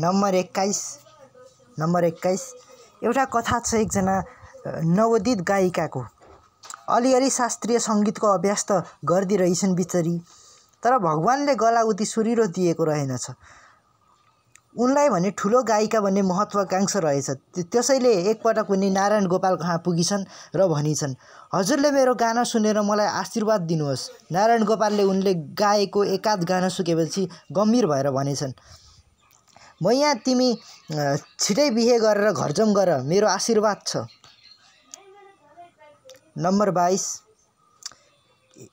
number एक्काइस number एक्काइस एउटा कथा छ एकजना नवोदित गायिकाको अलिअलि शास्त्रीय सङ्गीतको अभ्यास त गर्दै रहेछन् बिचरी तर भगवान्ले गला उति सुरिरो दिएको रहेनछ उनलाई भने ठुलो गायिका भन्ने महत्त्वाकाङ्क्षा रहेछ त्यसैले एकपटक उनी नारायण गोपाल कहाँ पुगिछन् र भनिन्छन् हजुरले मेरो गाना सुनेर मलाई आशीर्वाद दिनुहोस् नारायण गोपालले उनले गाएको एकाध गाना सुकेपछि गम्भीर भएर भनेछन् म यहाँ तिमी छिटै बिहे गरेर घरजम गर मेरो आशीर्वाद छ नम्बर बाइस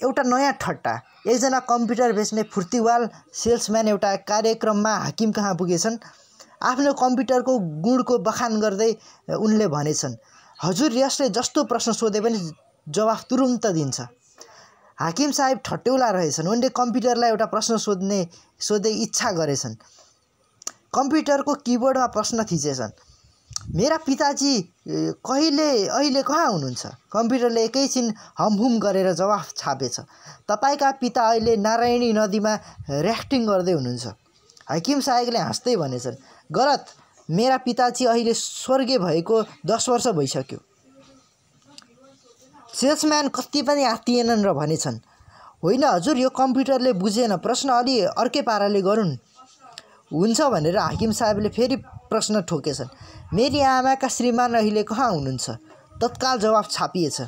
एउटा नयाँ ठट्टा एकजना कम्प्युटर बेच्ने फुर्तीवाल सेल्सम्यान एउटा कार्यक्रममा हाकिम कहाँ पुगेछन् आफ्नो कम्प्युटरको गुणको बखान गर्दै उनले भनेछन् हजुर यसले जस्तो प्रश्न सोधे पनि जवाफ तुरुन्त दिन्छ हाकिम साहेब ठट्टौला रहेछन् उनले कम्प्युटरलाई एउटा प्रश्न सोध्ने सोध्दै इच्छा गरेछन् कम्प्युटरको किबोर्डमा प्रश्न थिचेछन् मेरा पिताजी कहिले अहिले कहाँ हुनुहुन्छ कम्प्युटरले एकैछिन हमहुम गरेर जवाफ छापेछ तपाईँका पिता अहिले नारायणी नदीमा ऱ्याफ्टिङ गर्दै हुनुहुन्छ हकिम सायकले हाँस्दै भनेछन् गलत मेरा पिताजी अहिले स्वर्गीय भएको दस वर्ष भइसक्यो सेल्सम्यान कति पनि आत्तिएनन् र भनेछन् होइन हजुर यो कम्प्युटरले बुझेन प्रश्न अलि अर्कै पाराले गरून् हुन्छ भनेर हाकिम साहेबले फेरि प्रश्न ठोकेछन् मेरी आमाका श्रीमान अहिले कहाँ हुनुहुन्छ तत्काल जवाब छापिएछ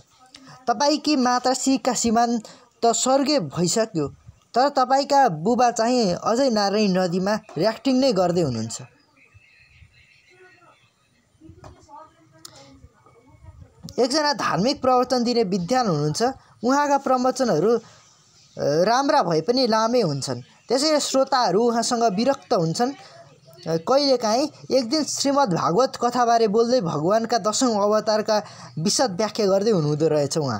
तपाईँकी श्रीका श्रीमान त स्वर्गीय भइसक्यो तर तपाईँका बुबा चाहिँ अझै नारायण नदीमा ऱ्याक्टिङ नै गर्दै हुनुहुन्छ एकजना धार्मिक प्रवचन दिने विद्वान हुनुहुन्छ उहाँका प्रवचनहरू राम्रा भए पनि लामै हुन्छन् त्यसैले श्रोताहरू उहाँसँग विरक्त हुन्छन् कहिलेकाहीँ एक दिन श्रीमद् भागवत कथाबारे बोल्दै भगवान्का दसौँ अवतारका विशद व्याख्या गर्दै हुनुहुँदो रहेछ उहाँ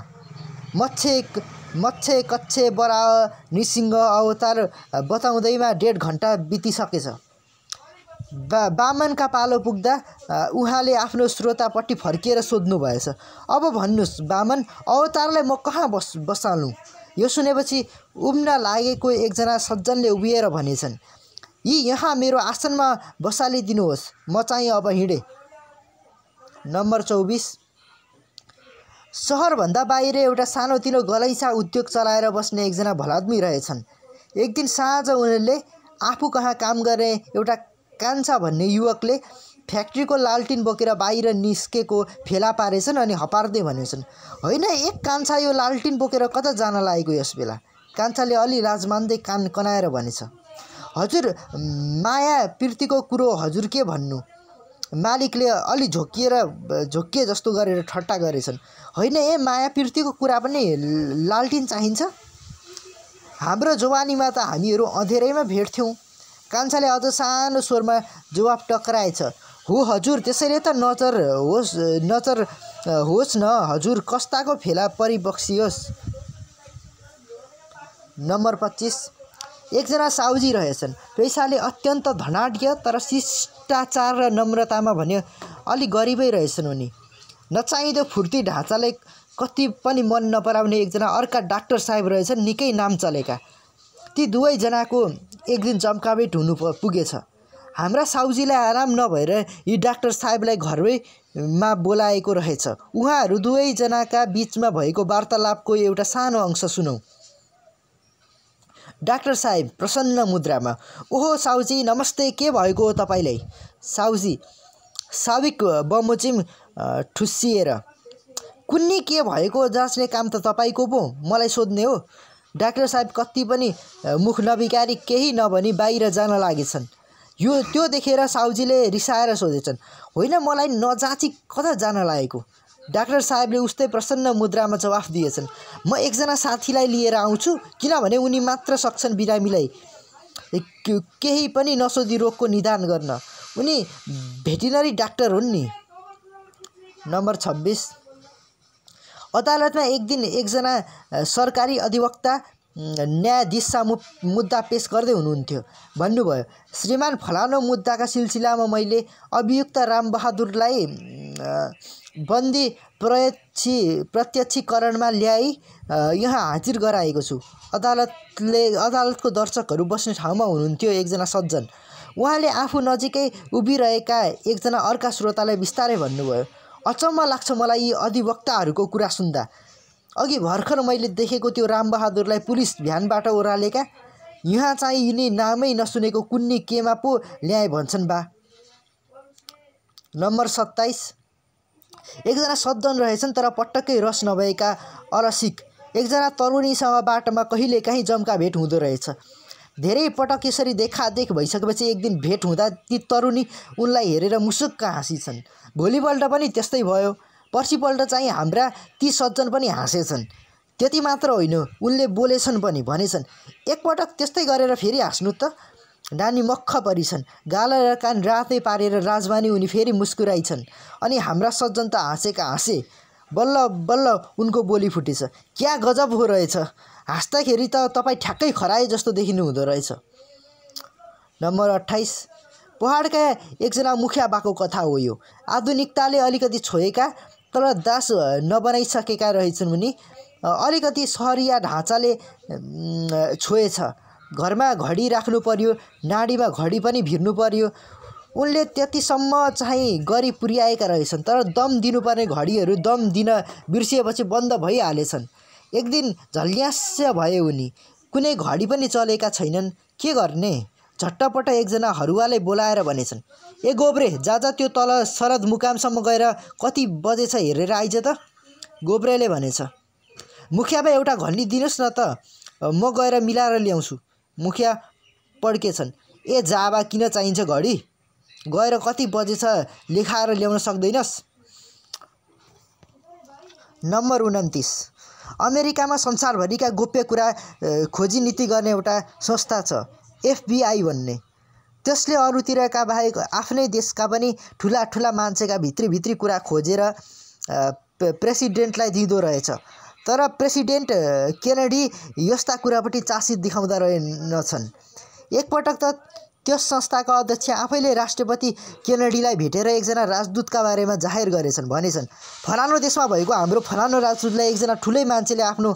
मत्स्य मत्स्य कच्छे बरा नृसिंह अवतार बताउँदैमा डेढ घन्टा बितिसकेछ बा बामनका पालो पुग्दा उहाँले आफ्नो श्रोतापट्टि फर्किएर सोध्नु भएछ अब भन्नुहोस् बामन अवतारलाई म कहाँ बस बसालु यो सुनेपछि उम्न लागेको एकजना सज्जनले उभिएर भनेछन् यी यहाँ मेरो आसनमा बसालिदिनुहोस् म चाहिँ अब हिँडेँ नम्बर चौबिस सहरभन्दा बाहिर एउटा सानोतिनो गलैँचा उद्योग चलाएर बस्ने एकजना भलादमी रहेछन् एक दिन साँझ उनीहरूले आफू कहाँ काम गर्ने एउटा कान्छा भन्ने युवकले फ्याक्ट्रीको लालटिन बोकेर बाहिर निस्केको फेला पारेछन् अनि हपार्दै भनेछन् होइन एक कान्छा यो लालटिन बोकेर कता जान लागेको यस बेला कान्छाले अलि राजमान्दै मान्दै कान कनाएर भनेछ हजुर माया प्रीतिको कुरो हजुर के भन्नु मालिकले अलि झोकिएर झोकिए जस्तो गरेर ठट्टा गरेछन् होइन ए माया प्रीतिको कुरा पनि लालटिन चाहिन्छ हाम्रो जवानीमा त हामीहरू अँधेरैमा भेट्थ्यौँ कान्छाले अझ सानो स्वरमा जवाब टक्राएछ हो हजुर त्यसैले त नजर होस् नजर होस् न हजुर कस्ताको फेला परिबक्सियोस् नम्बर पच्चिस एकजना साउजी रहेछन् पैसाले अत्यन्त धनाढ्य तर शिष्टाचार र नम्रतामा भन्यो अलि गरिबै रहेछन् उनी नचाहिँदो फुर्ती ढाँचालाई कति पनि मन नपराउने एकजना अर्का डाक्टर साहेब रहेछन् निकै नाम चलेका ती दुवैजनाको एक दिन भेट हुनु पुगेछ हाम्रा साउजीलाई आराम नभएर यी डाक्टर साहेबलाई घरमै मा बोलाएको रहेछ उहाँहरू दुवैजनाका बिचमा भएको वार्तालापको एउटा सानो अंश सुनौ डाक्टर साहेब प्रसन्न मुद्रामा ओहो साउजी नमस्ते के भएको हो तपाईँलाई साउजी साविक बमोचिम ठुसिएर कुन्नी के भएको जाँच्ने काम त तपाईँको पो मलाई सोध्ने हो डाक्टर साहेब कति पनि मुख नबिकारी केही नभनी बाहिर जान लागेछन् यो त्यो देखेर साउजीले रिसाएर सोधेछन् होइन मलाई नजाँची कता जान लागेको डाक्टर साहेबले उस्तै प्रसन्न मुद्रामा जवाफ दिएछन् म एकजना साथीलाई लिएर आउँछु किनभने उनी मात्र सक्छन् बिरामीलाई केही पनि नसोधी रोगको निदान गर्न उनी भेटिनरी डाक्टर हुन् नि नम्बर छब्बिस अदालतमा एक दिन एकजना सरकारी अधिवक्ता न्यायाधीश सामु मुद्दा पेस गर्दै हुनुहुन्थ्यो भन्नुभयो श्रीमान फलानु मुद्दाका सिलसिलामा मैले अभियुक्त रामबहादुरलाई बन्दी प्रयक्षी प्रत्यक्षीकरणमा ल्याई यहाँ हाजिर गराएको छु अदालतले अदालतको दर्शकहरू बस्ने ठाउँमा हुनुहुन्थ्यो एकजना सज्जन उहाँले आफू नजिकै उभिरहेका एकजना अर्का श्रोतालाई बिस्तारै भन्नुभयो अचम्म लाग्छ मलाई यी अधिवक्ताहरूको कुरा सुन्दा अघि भर्खर मैले देखेको त्यो रामबहादुरलाई पुलिस भ्यानबाट ओह्रालेका यहाँ चाहिँ यिनी नामै नसुनेको कुन्नी केमा पो ल्याए भन्छन् बा नम्बर सत्ताइस एकजना सद्धन रहेछन् तर पटक्कै रस नभएका अलसिक एकजना तरुणीसँग बाटोमा कहिलेकाहीँ जम्का भेट हुँदो रहेछ धेरै पटक यसरी देखादेख भइसकेपछि एक दिन भेट हुँदा ती तरुणी उनलाई हेरेर मुसुक्क हाँसिन्छन् भोलिपल्ट पनि त्यस्तै भयो पर्सिपल्ट चाहिँ हाम्रा ती सज्जन पनि हाँसेछन् त्यति मात्र होइन उनले बोलेछन् पनि भनेछन् एकपटक त्यस्तै गरेर फेरि हाँस्नु त नानी मख परिछन् गाला र कान रातै पारेर राजवानी उनी फेरि मुस्कुराइछन् अनि हाम्रा सज्जन त हाँसेका हाँसे बल्ल बल्ल उनको बोली फुटेछ क्या गजब हो रहेछ हाँस्दाखेरि त तपाईँ ठ्याक्कै खराए जस्तो देखिनु हुँदो रहेछ नम्बर अठाइस पहाडका एकजना मुखिया बाको कथा हो यो आधुनिकताले अलिकति छोएका तर दास नबनाइसकेका रहेछन् भने अलिकति सहरिया ढाँचाले छोएछ घरमा घडी राख्नु पर्यो नाडीमा घडी पनि भिर्नु पर्यो उनले त्यतिसम्म चाहिँ गरी पुर्याएका रहेछन् तर दम दिनुपर्ने घडीहरू दम दिन बिर्सिएपछि बन्द भइहालेछन् एक दिन झल्यास्य भए उनी कुनै घडी पनि चलेका छैनन् के गर्ने झट्टपट्ट एकजना हरुवाले बोलाएर भनेछन् ए गोब्रे जा जा त्यो तल शरद मुकामसम्म गएर कति बजे छ हेरेर आइज त गोब्रेले भनेछ मुखियामा एउटा घन्नी दिनुहोस् न त म गएर मिलाएर ल्याउँछु मुखिया पड्केछन् ए जाबा किन चाहिन्छ घडी गएर कति बजे छ लेखाएर ल्याउन सक्दैनस् नम्बर उन्तिस अमेरिकामा संसारभरिका गोप्य कुरा खोजी नीति गर्ने एउटा संस्था छ एफबिआई भन्ने त्यसले अरूतिरका बाहेक आफ्नै देशका पनि ठुला ठुला मान्छेका भित्री भित्री कुरा खोजेर प्रेसिडेन्टलाई दिँदो रहेछ तर प्रेसिडेन्ट केनेडी यस्ता कुरापट्टि चासित देखाउँदा रहेनछन् एकपटक त त्यस संस्थाका अध्यक्ष आफैले राष्ट्रपति केनेडीलाई भेटेर एकजना राजदूतका बारेमा जाहेर गरेछन् भनेछन् फलानु देशमा भएको हाम्रो फलानु राजदूतलाई एकजना ठुलै मान्छेले आफ्नो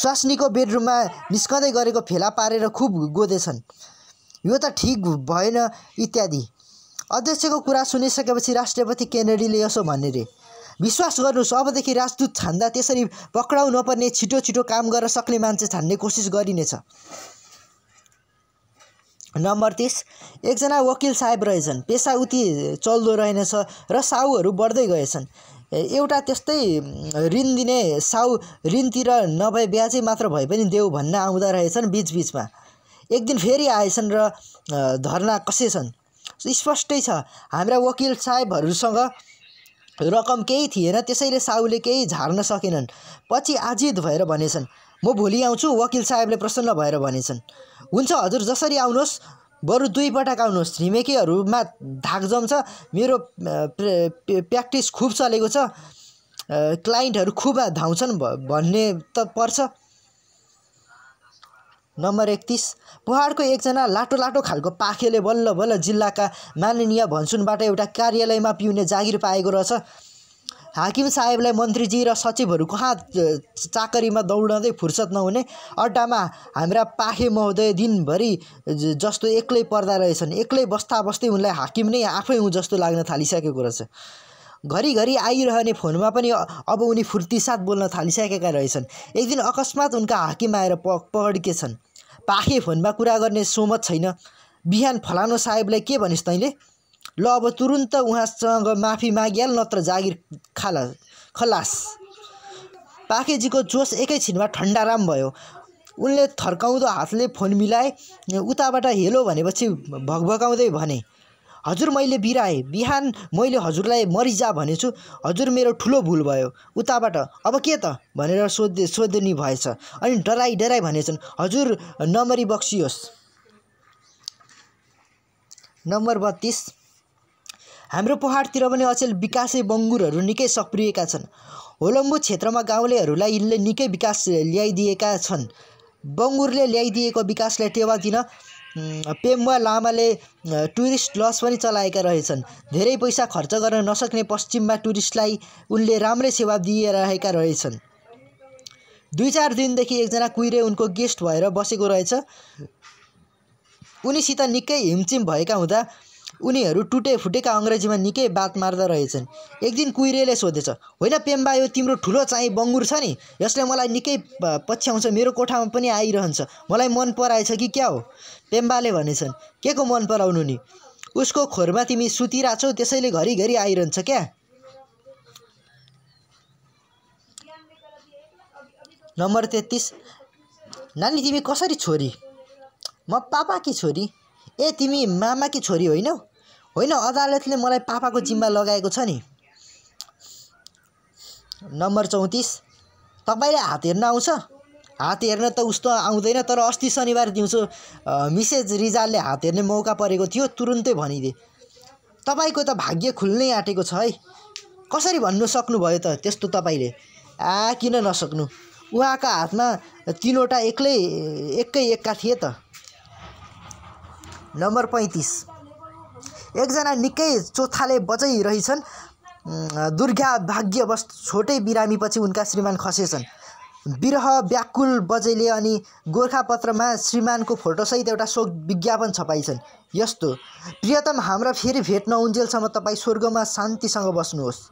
स्वास्नीको बेडरुममा निस्कँदै गरेको फेला पारेर खुब गोदेछन् यो त ठिक भएन इत्यादि अध्यक्षको कुरा सुनिसकेपछि राष्ट्रपति केनेडीले यसो भन्ने रे विश्वास गर्नुहोस् अबदेखि राजदूत छान्दा त्यसरी पक्राउ नपर्ने छिटो छिटो काम गर्न सक्ने मान्छे छान्ने कोसिस गरिनेछ नम्बर तिस एकजना वकिल साहेब रहेछन् पेसा उति चल्दो रहेनछ र साहुहरू बढ्दै गएछन् एउटा त्यस्तै ऋण दिने साउ ऋणतिर नभए ब्याजै मात्र भए पनि देऊ भन्न आउँदा रहेछन् बिचबिचमा एक दिन फेरि आएछन् र धर्ना छन् स्पष्टै छ हाम्रा वकिल साहेबहरूसँग रकम केही थिएन त्यसैले साहुले केही झार्न सकेनन् पछि आजित भएर भनेछन् म भोलि आउँछु वकिल साहेबले प्रसन्न भएर भनेछन् हुन्छ हजुर जसरी आउनुहोस् बरु दुईपटक आउनुहोस् छिमेकीहरूमा धाक जम्छ मेरो प्र्याक्टिस खुब चलेको छ क्लाइन्टहरू खुब धाउँछन् भन्ने त पर्छ नम्बर एकतिस पहाडको एकजना लाटो लाटो खालको पाखेले बल्ल बल्ल जिल्लाका माननीय भन्सुनबाट एउटा कार्यालयमा पिउने जागिर पाएको रहेछ हाकिम साहेबलाई मन्त्रीजी र सचिवहरू कहाँ चाकरीमा दौडँदै फुर्सद नहुने अड्डामा हाम्रा पाखे महोदय दिनभरि जस्तो एक्लै पर्दा रहेछन् एक्लै बस्दा बस्दै उनलाई हाकिम नै आफै हुँ जस्तो लाग्न थालिसकेको रहेछ घरिघरि आइरहने फोनमा पनि अब उनी फुर्तिसाथ बोल्न थालिसकेका रहेछन् एक दिन अकस्मात उनका हाकिम आएर प पड्केछन् पाखे फोनमा कुरा गर्ने सोमत छैन बिहान फलानु साहेबलाई के भनिस् तैँले ल अब तुरुन्त उहाँसँग माफी मागिहाल नत्र जागिर खाला खलास पाखेजीको जोस एकैछिनमा ठन्डाराम भयो उनले थर्काउँदो हातले फोन मिलाए उताबाट हेलो भनेपछि भगभगाउँदै भने हजुर मैले बिराएँ बिहान मैले हजुरलाई मरिजा भनेछु हजुर मेरो ठुलो भुल भयो उताबाट अब के त भनेर सोध्य सोध्ने भएछ अनि डराइ डराइ भनेछन् हजुर नम्बरी बक्सियोस् नम्बर बत्तिस हाम्रो पहाडतिर पनि अचेल विकासै बङ्गुरहरू निकै सक्रियका छन् होलम्बु क्षेत्रमा गाउँलेहरूलाई यिनले निकै विकास ल्याइदिएका छन् बङ्गुरले ल्याइदिएको विकासलाई टेवा दिन पेम्वा लामाले टुरिस्ट लज पनि चलाएका रहेछन् धेरै पैसा खर्च गर्न नसक्ने पश्चिममा टुरिस्टलाई उनले राम्रै सेवा दिइरहेका रहेछन् दुई चार दिनदेखि एकजना कुहिरे उनको गेस्ट भएर बसेको रहेछ उनीसित निकै हिमचिम भएका हुँदा उनीहरू टुटे फुटेका अङ्ग्रेजीमा निकै बात मार्दा रहेछन् एक दिन कुहिरेले सोधेछ होइन पेम्बा यो तिम्रो ठुलो चाहिँ बङ्गुर छ नि यसले मलाई निकै पछ्याउँछ मेरो कोठामा पनि आइरहन्छ मलाई मन पराएछ कि क्या हो पेम्बाले भनेछन् के को मन पराउनु नि उसको खोरमा तिमी सुतिरहेछौ त्यसैले घरिघरि आइरहन्छ क्या नम्बर तेत्तिस नानी तिमी कसरी छोरी म पापाकी छोरी ए तिमी मामा कि छोरी होइनौ होइन अदालतले मलाई पापाको जिम्मा लगाएको छ नि नम्बर चौतिस तपाईँले हात हेर्न आउँछ हात हेर्न त उस्तो आउँदैन तर अस्ति शनिबार दिउँसो मिसेज रिजालले हात हेर्ने मौका परेको थियो तुरुन्तै भनिदिए तपाईँको त भाग्य खुल्नै आँटेको छ है कसरी भन्नु सक्नुभयो त त्यस्तो तपाईँले आ किन नसक्नु उहाँका हातमा तिनवटा एक्लै एकै एक्का थिए त नम्बर पैँतिस एकजना निकै चोथाले बचाइरहेछन् दुर्गा भाग्यवश छोटै बिरामीपछि उनका श्रीमान खसेछन् विरह व्याकुल बजैले अनि गोर्खापत्रमा श्रीमानको फोटोसहित एउटा शोक विज्ञापन छपाइछन् यस्तो प्रियतम हाम्रा फेरि भेट नहुन्जेलसम्म तपाईँ स्वर्गमा शान्तिसँग बस्नुहोस्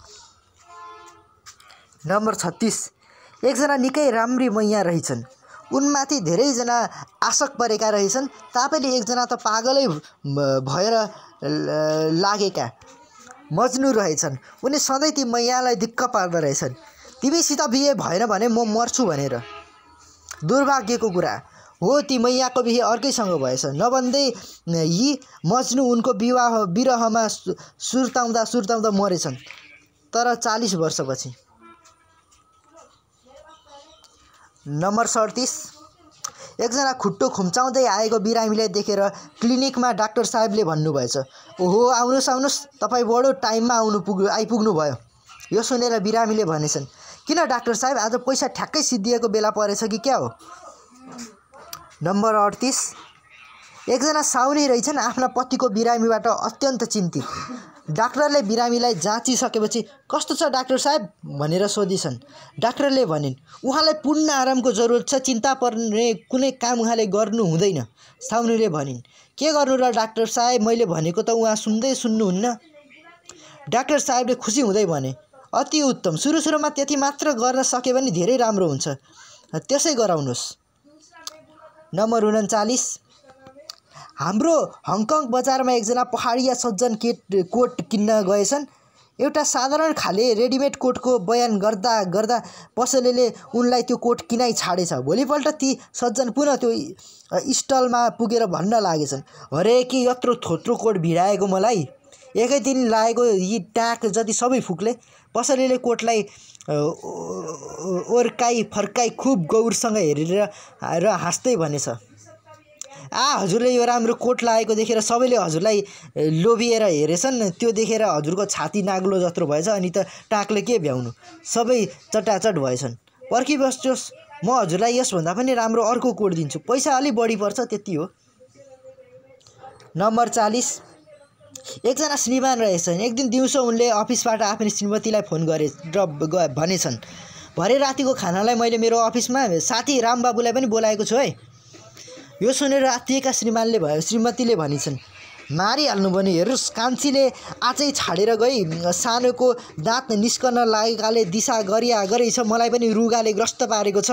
नम्बर छत्तिस एकजना निकै राम्री मैया रहेछन् उनमाथि धेरैजना आशक परेका रहेछन् तापनि एकजना त पागलै भएर लागेका मज्नु रहेछन् उनी सधैँ ती मैयालाई दिक्क पार्दो रहेछन् तिमीसित बिहे भएन भने म मर्छु भनेर दुर्भाग्यको कुरा हो ती मैयाको बिहे अर्कैसँग भएछ नभन्दै यी मज्नु उनको विवाह विरहमा सुर्ताउँदा सुर्ताउँदा मरेछन् तर चालिस वर्षपछि नम्बर सडतिस एकजना खुट्टो खुम्चाउँदै आएको बिरामीलाई देखेर क्लिनिकमा डाक्टर साहेबले भन्नुभएछ ओहो आउनुहोस् आउनुहोस् तपाईँ बडो टाइममा आउनु पुग्नु आइपुग्नु भयो यो सुनेर बिरामीले भनेछन् किन डाक्टर साहेब आज पैसा ठ्याक्कै सिद्धिएको बेला परेछ कि क्या हो नम्बर अडतिस एकजना साउनी रहेछन् आफ्ना पतिको बिरामीबाट अत्यन्त चिन्तित डाक्टरले बिरामीलाई जाँचिसकेपछि कस्तो छ डाक्टर साहेब भनेर सोधिछन् डाक्टरले भनिन् उहाँलाई पूर्ण आरामको जरुरत छ चिन्ता पर्ने कुनै काम उहाँले गर्नु हुँदैन साउनेले भनिन् के गर्नु र डाक्टर साहेब मैले भनेको त उहाँ सुन्दै सुन्नुहुन्न डाक्टर साहेबले खुसी हुँदै भने अति उत्तम सुरु सुरुमा त्यति मात्र गर्न सक्यो भने धेरै राम्रो हुन्छ त्यसै गराउनुहोस् नम्बर उन्चालिस हाम्रो हङकङ बजारमा एकजना पहाडिया सज्जन केट कोट किन्न गएछन् एउटा साधारण खाले रेडिमेड कोटको बयान गर्दा गर्दा पसलेले उनलाई त्यो कोट किनाइ छाडेछ भोलिपल्ट ती सज्जन पुनः त्यो स्टलमा पुगेर भन्न लागेछन् हरे कि यत्रो थोत्रो कोट भिडाएको मलाई एकै दिन लागेको यी टाक जति सबै फुक्ले पसलेले कोटलाई ओर्काई फर्काई खुब गौरसँग हेरेर र हाँस्दै भनेछ आ हजुरले यो राम्रो कोट लागेको देखेर सबैले हजुरलाई लोभिएर हेरेछन् त्यो देखेर हजुरको छाती नाग्लो जत्रो भएछ अनि त टाकले के भ्याउनु सबै चटाचट भएछन् पर्खिबस्छुस् म हजुरलाई यसभन्दा पनि राम्रो अर्को कोट दिन्छु पैसा अलिक बढी पर्छ त्यति हो नम्बर चालिस एकजना श्रीमान रहेछन् एक दिन दिउँसो उनले अफिसबाट आफ्नो श्रीमतीलाई फोन गरे र भनेछन् भरे रातिको खानालाई मैले मेरो अफिसमा साथी रामबाबुलाई पनि बोलाएको छु है यो सुनेर आत्तिएका श्रीमानले भयो श्रीमतीले भनिन्छन् मारिहाल्नु भने हेर्नुहोस् कान्छीले आचै छाडेर गई सानोको दाँत निस्कन लागेकाले दिशा गरिया गरेछ मलाई पनि रुगाले ग्रस्त पारेको छ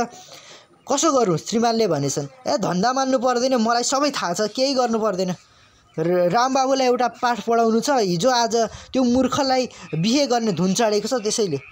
कसो गरौँ श्रीमानले भनेछन् ए धन्दा मान्नु पर्दैन मलाई सबै थाहा छ केही गर्नु पर्दैन रामबाबुलाई एउटा पाठ पढाउनु छ हिजो आज त्यो मूर्खलाई बिहे गर्ने धुन चढेको छ त्यसैले